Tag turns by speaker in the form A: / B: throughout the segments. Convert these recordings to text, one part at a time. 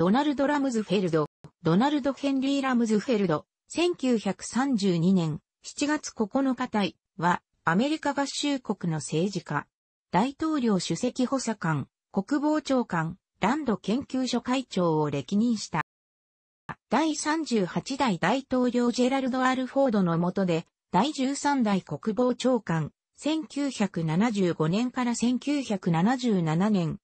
A: ドナルド・ラムズフェルド、ドナルド・ヘンリー・ラムズフェルド、1932年7月9日隊は、アメリカ合衆国の政治家、大統領主席補佐官、国防長官、ランド研究所会長を歴任した。第38代大統領ジェラルド・アルフォードの下で、第13代国防長官、1975年から1977年、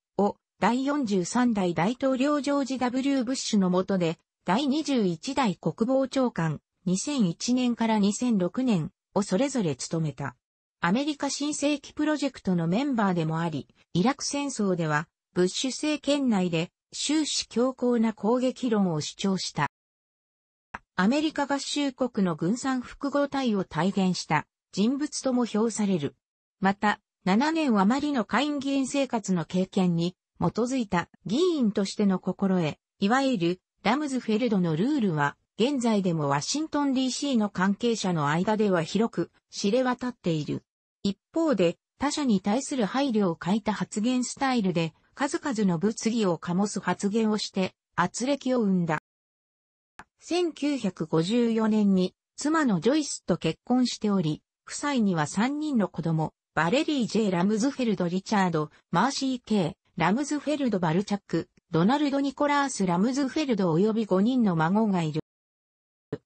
A: 第43代大統領ジョージ・ W・ ブッシュの下で、第21代国防長官、2001年から2006年をそれぞれ務めた。アメリカ新世紀プロジェクトのメンバーでもあり、イラク戦争では、ブッシュ政権内で終始強硬な攻撃論を主張した。アメリカ合衆国の軍産複合体を体現した人物とも評される。また、7年余りの会員議員生活の経験に基づいた議員としての心得、いわゆるラムズフェルドのルールは、現在でもワシントン DC の関係者の間では広く知れ渡っている。一方で、他者に対する配慮を欠いた発言スタイルで、数々の物議を醸す発言をして、圧力を生んだ。1954年に妻のジョイスと結婚しており、夫妻には3人の子供、バレリー・ J・ ラムズフェルド・リチャード、マーシー・ K・ ラムズフェルド・バルチャック、ドナルド・ニコラース・ラムズフェルド及び5人の孫がいる。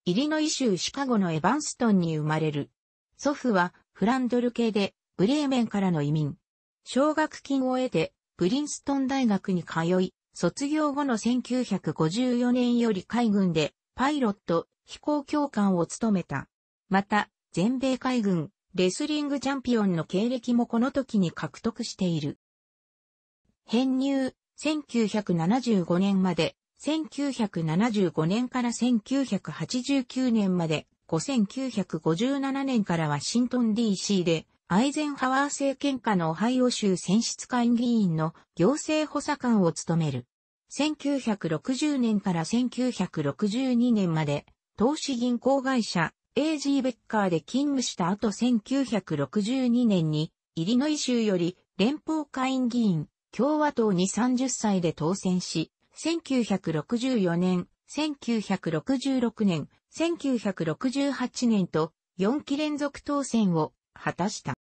A: イリノイ州シカゴのエバンストンに生まれる。祖父はフランドル系で、ブレーメンからの移民。奨学金を得て、プリンストン大学に通い、卒業後の1954年より海軍で、パイロット、飛行教官を務めた。また、全米海軍、レスリングチャンピオンの経歴もこの時に獲得している。編入、1975年まで、1975年から1989年まで、5957年からワシントン DC で、アイゼンハワー政権下のオハイオ州選出会議員の行政補佐官を務める。1960年から1962年まで、投資銀行会社 AG ベッカーで勤務した後1962年に、イリノイ州より連邦会議員共和党に30歳で当選し、1964年、1966年、1968年と4期連続当選を果たした。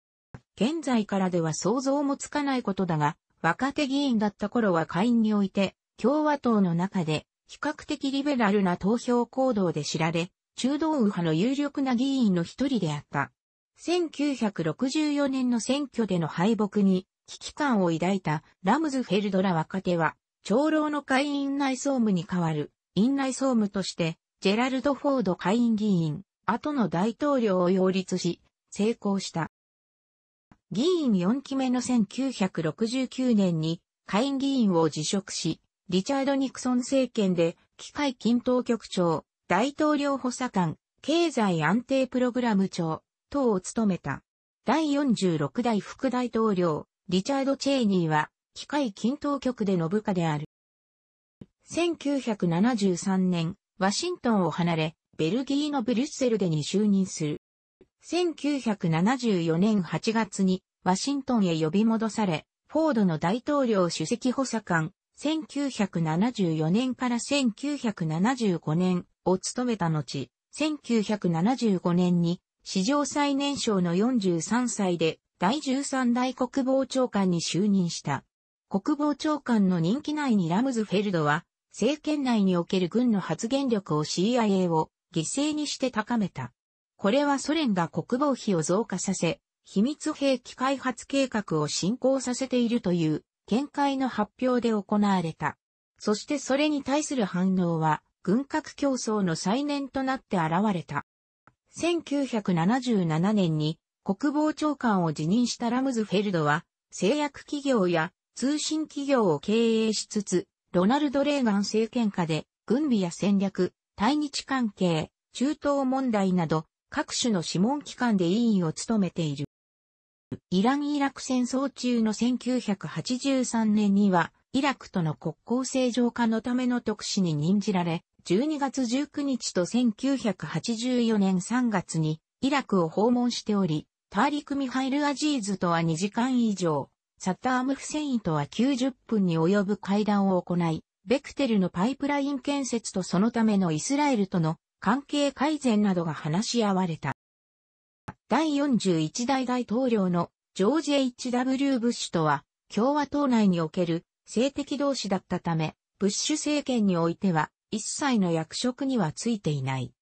A: 現在からでは想像もつかないことだが、若手議員だった頃は下院において、共和党の中で比較的リベラルな投票行動で知られ、中道右派の有力な議員の一人であった。1964年の選挙での敗北に危機感を抱いたラムズフェルドら若手は、長老の会員内総務に代わる院内総務として、ジェラルド・フォード会員議員、後の大統領を擁立し、成功した。議員4期目の1969年に会員議員を辞職し、リチャード・ニクソン政権で、機械均等局長、大統領補佐官、経済安定プログラム長、等を務めた。第46代副大統領、リチャード・チェイニーは、機械均等局での部下である。1973年、ワシントンを離れ、ベルギーのブリュッセルでに就任する。1974年8月に、ワシントンへ呼び戻され、フォードの大統領主席補佐官、1974年から1975年を務めた後、1975年に史上最年少の43歳で第13代国防長官に就任した。国防長官の任期内にラムズフェルドは、政権内における軍の発言力を CIA を犠牲にして高めた。これはソ連が国防費を増加させ、秘密兵器開発計画を進行させているという見解の発表で行われた。そしてそれに対する反応は、軍拡競争の再燃となって現れた。1977年に国防長官を辞任したラムズフェルドは、製薬企業や通信企業を経営しつつ、ロナルド・レーガン政権下で、軍備や戦略、対日関係、中東問題など、各種の諮問機関で委員を務めている。イラン・イラク戦争中の1983年には、イラクとの国交正常化のための特使に任じられ、12月19日と1984年3月にイラクを訪問しており、ターリク・ミハイル・アジーズとは2時間以上、サッターム・フセインとは90分に及ぶ会談を行い、ベクテルのパイプライン建設とそのためのイスラエルとの関係改善などが話し合われた。第41代大統領のジョージ・ H.W. ブッシュとは共和党内における性的同士だったため、ブッシュ政権においては一切の役職にはついていない。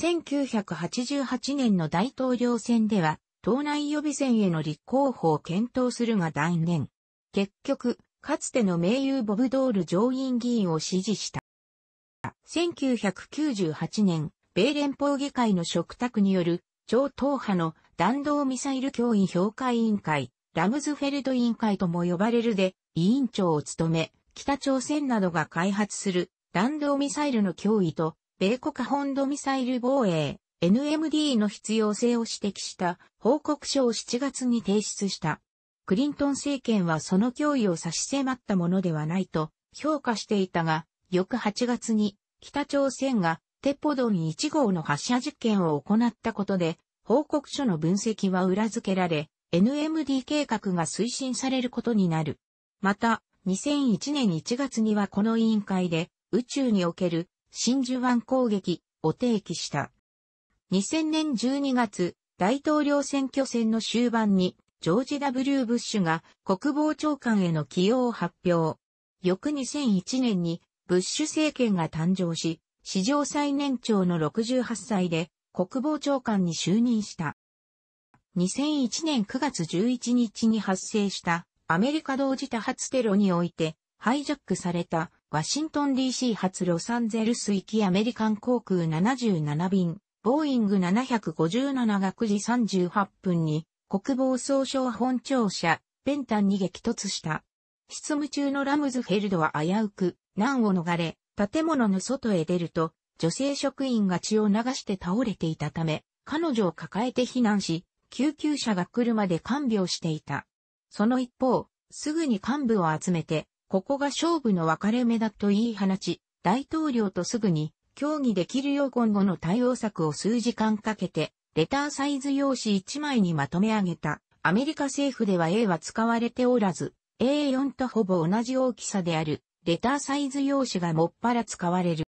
A: 1988年の大統領選では党内予備選への立候補を検討するが断念。結局、かつての名優ボブドール上院議員を支持した。1998年、米連邦議会の嘱託による超党派の弾道ミサイル脅威評価委員会、ラムズフェルド委員会とも呼ばれるで、委員長を務め、北朝鮮などが開発する弾道ミサイルの脅威と、米国本土ミサイル防衛、NMD の必要性を指摘した報告書を7月に提出した。クリントン政権はその脅威を差し迫ったものではないと評価していたが、翌8月に北朝鮮がテポドン1号の発射実験を行ったことで、報告書の分析は裏付けられ、NMD 計画が推進されることになる。また、2001年1月にはこの委員会で宇宙における真珠湾攻撃を提起した。2000年12月、大統領選挙戦の終盤に、ジョージ・ W・ ブッシュが国防長官への起用を発表。翌2001年に、ブッシュ政権が誕生し、史上最年長の68歳で国防長官に就任した。2001年9月11日に発生したアメリカ同時多発テロにおいてハイジャックされたワシントン DC 発ロサンゼルス行きアメリカン航空77便ボーイング757が9時38分に国防総省本庁舎、ペンタンに激突した。執務中のラムズフェルドは危うく、難を逃れ、建物の外へ出ると、女性職員が血を流して倒れていたため、彼女を抱えて避難し、救急車が来るまで看病していた。その一方、すぐに幹部を集めて、ここが勝負の分かれ目だと言い放ち、大統領とすぐに協議できるよう今後の対応策を数時間かけて、レターサイズ用紙1枚にまとめ上げた。アメリカ政府では A は使われておらず、A4 とほぼ同じ大きさである、レターサイズ用紙がもっぱら使われる。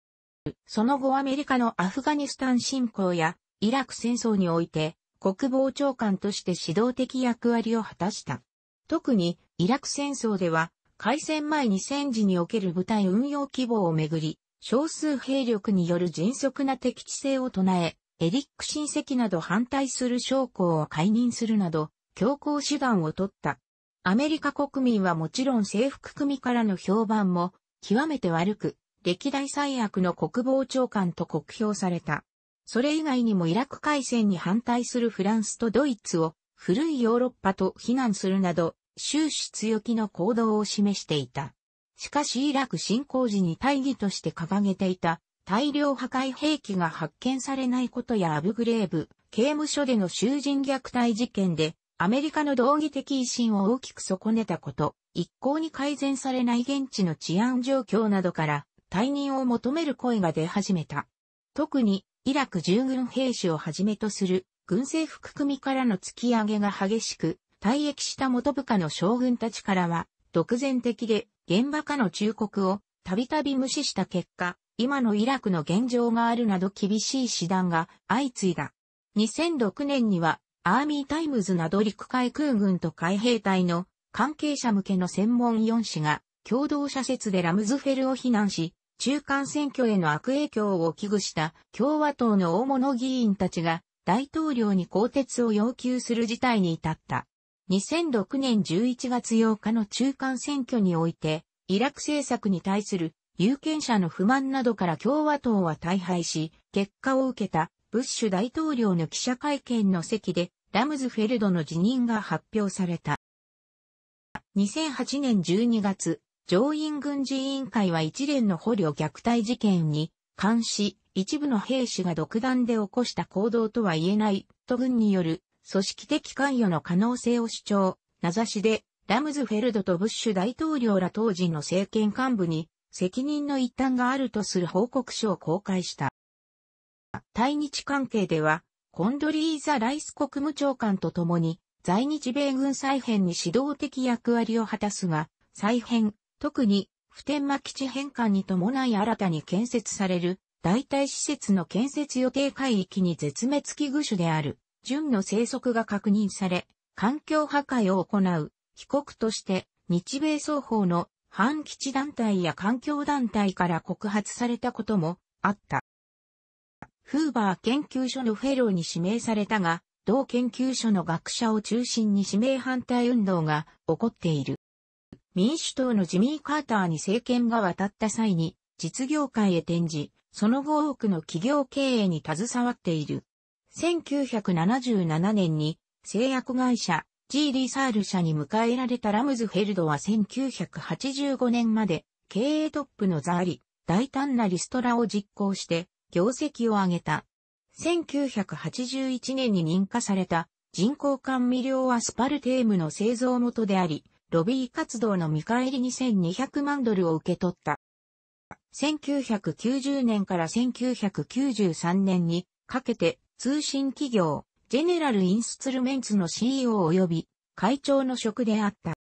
A: その後アメリカのアフガニスタン侵攻やイラク戦争において、国防長官として指導的役割を果たした。特に、イラク戦争では、開戦前に戦時における部隊運用規模をめぐり、少数兵力による迅速な敵地性を唱え、エリック親戚など反対する将校を解任するなど、強硬手段を取った。アメリカ国民はもちろん制服組からの評判も極めて悪く、歴代最悪の国防長官と酷評された。それ以外にもイラク海戦に反対するフランスとドイツを古いヨーロッパと非難するなど、終始強気の行動を示していた。しかしイラク侵攻時に大義として掲げていた大量破壊兵器が発見されないことやアブグレーブ刑務所での囚人虐待事件でアメリカの道義的威信を大きく損ねたこと、一向に改善されない現地の治安状況などから退任を求める声が出始めた。特にイラク従軍兵士をはじめとする軍政府組からの突き上げが激しく、退役した元部下の将軍たちからは、独善的で現場化の忠告をたびたび無視した結果、今のイラクの現状があるなど厳しい手段が相次いだ。2006年には、アーミータイムズなど陸海空軍と海兵隊の関係者向けの専門4氏が共同社説でラムズフェルを非難し、中間選挙への悪影響を危惧した共和党の大物議員たちが大統領に更迭を要求する事態に至った。2006年11月8日の中間選挙において、イラク政策に対する有権者の不満などから共和党は大敗し、結果を受けたブッシュ大統領の記者会見の席でラムズフェルドの辞任が発表された。2008年12月、上院軍事委員会は一連の捕虜虐待事件に監視、一部の兵士が独断で起こした行動とは言えない、と軍による組織的関与の可能性を主張、名指しで、ラムズフェルドとブッシュ大統領ら当時の政権幹部に、責任の一端があるとする報告書を公開した。対日関係では、コンドリーザ・ライス国務長官と共に、在日米軍再編に指導的役割を果たすが、再編、特に普天間基地返還に伴い新たに建設される代替施設の建設予定海域に絶滅危惧種である純の生息が確認され、環境破壊を行う被告として日米双方の反基地団体や環境団体から告発されたこともあった。フーバー研究所のフェローに指名されたが、同研究所の学者を中心に指名反対運動が起こっている。民主党のジミー・カーターに政権が渡った際に実業界へ転じ、その後多くの企業経営に携わっている。1977年に製薬会社 G リサール社に迎えられたラムズフェルドは1985年まで経営トップの座あり、大胆なリストラを実行して業績を上げた。1981年に認可された人工甘味料アスパルテームの製造元であり、ロビー活動の見返りに2 0 0万ドルを受け取った。1990年から1993年にかけて通信企業、ジェネラル・インストゥルメンツの CEO 及び会長の職であった。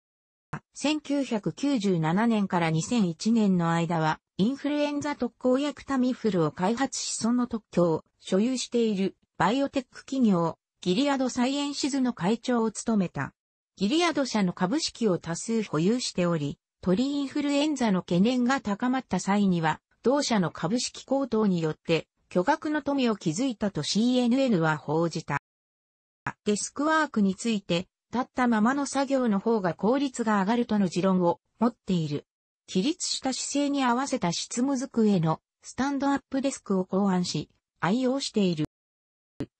A: 1997年から2001年の間は、インフルエンザ特効薬タミフルを開発しその特許を所有しているバイオテック企業、ギリアドサイエンシズの会長を務めた。ギリアド社の株式を多数保有しており、鳥インフルエンザの懸念が高まった際には、同社の株式高騰によって巨額の富を築いたと CNN は報じた。デスクワークについて、立ったままの作業の方が効率が上がるとの持論を持っている。起立した姿勢に合わせた執務机のスタンドアップデスクを考案し、愛用している。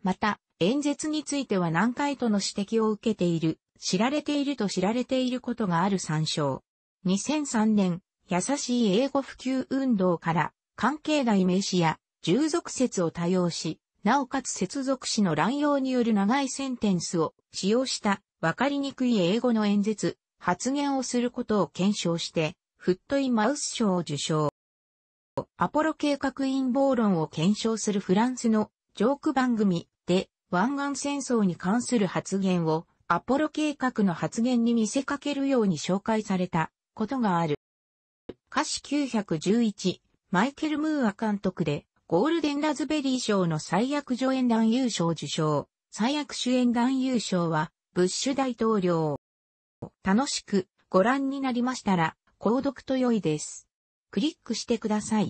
A: また、演説については何回との指摘を受けている、知られていると知られていることがある参照。2003年、優しい英語普及運動から、関係代名詞や従属説を多用し、なおかつ接続詞の乱用による長いセンテンスを使用したわかりにくい英語の演説、発言をすることを検証して、フットインマウス賞を受賞。アポロ計画陰謀論を検証するフランスのジョーク番組で湾岸戦争に関する発言をアポロ計画の発言に見せかけるように紹介されたことがある。歌詞911マイケル・ムーア監督でゴールデンラズベリー賞の最悪助演男優賞受賞、最悪主演男優賞は、ブッシュ大統領。楽しくご覧になりましたら、購読と良いです。クリックしてください。